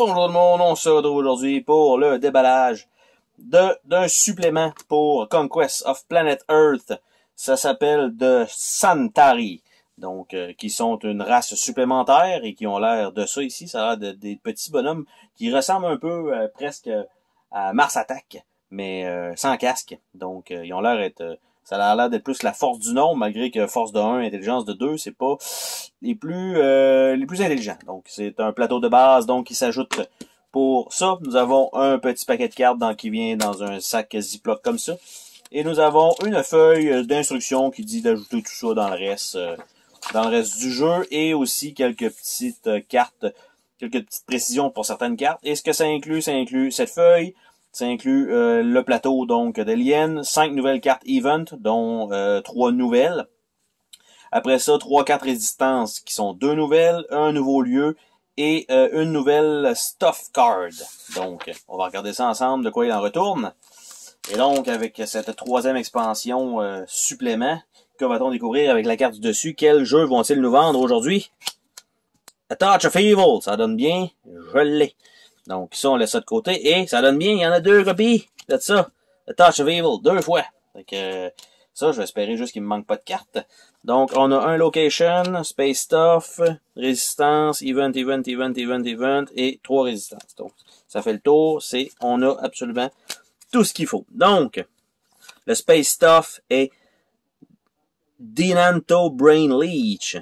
Bonjour tout le monde, on se retrouve aujourd'hui pour le déballage d'un supplément pour Conquest of Planet Earth. Ça s'appelle de Santari, donc euh, qui sont une race supplémentaire et qui ont l'air de ça ici. Ça a l'air de, des petits bonhommes qui ressemblent un peu euh, presque à Mars Attack, mais euh, sans casque. Donc ils ont l'air d'être ça a l'air d'être plus la force du nom, malgré que force de 1, intelligence de 2, c'est pas les plus euh, les plus intelligents. Donc c'est un plateau de base donc qui s'ajoute pour ça. Nous avons un petit paquet de cartes dans, qui vient dans un sac Ziploc comme ça. Et nous avons une feuille d'instruction qui dit d'ajouter tout ça dans le reste euh, dans le reste du jeu et aussi quelques petites euh, cartes, quelques petites précisions pour certaines cartes. Et ce que ça inclut, ça inclut cette feuille, ça inclut euh, le plateau donc d'Alien, cinq nouvelles cartes Event, dont euh, trois nouvelles. Après ça, trois cartes Résistance, qui sont deux nouvelles, un nouveau lieu et euh, une nouvelle Stuff Card. Donc, on va regarder ça ensemble, de quoi il en retourne. Et donc, avec cette troisième expansion supplément, que va-t-on découvrir avec la carte du dessus? Quels jeux vont-ils nous vendre aujourd'hui? A Touch of Evil, ça donne bien. Je l'ai. Donc ça, on laisse ça de côté. Et ça donne bien, il y en a deux copies de ça. The Touch of Evil, deux fois. Donc, ça, je vais espérer juste qu'il me manque pas de carte. Donc, on a un location, space stuff, résistance, event, event, event, event, event, et trois résistances. Donc, ça fait le tour. C'est, on a absolument tout ce qu'il faut. Donc, le space stuff est Dinanto Brain Leech.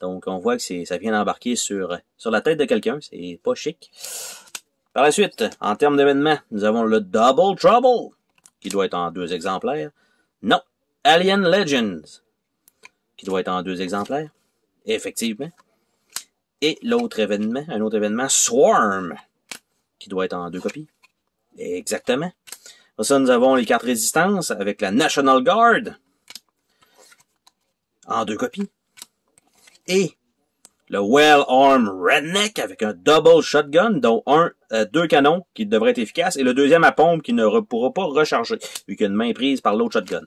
Donc, on voit que ça vient d'embarquer sur, sur la tête de quelqu'un. C'est pas chic. Par la suite, en termes d'événements, nous avons le Double Trouble, qui doit être en deux exemplaires. Non, Alien Legends, qui doit être en deux exemplaires. Effectivement. Et l'autre événement, un autre événement, Swarm, qui doit être en deux copies. Exactement. Pour ça, nous avons les cartes Résistances, avec la National Guard, en deux copies et le Well armed Redneck avec un double shotgun, dont un, euh, deux canons qui devraient être efficaces, et le deuxième à pompe qui ne pourra pas recharger, vu qu'il y a une main prise par l'autre shotgun.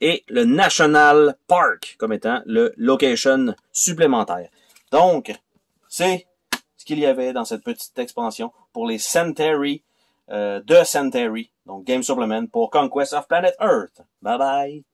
Et le National Park comme étant le location supplémentaire. Donc, c'est ce qu'il y avait dans cette petite expansion pour les Centauri euh, de Centauri. donc Game Supplement pour Conquest of Planet Earth. Bye bye!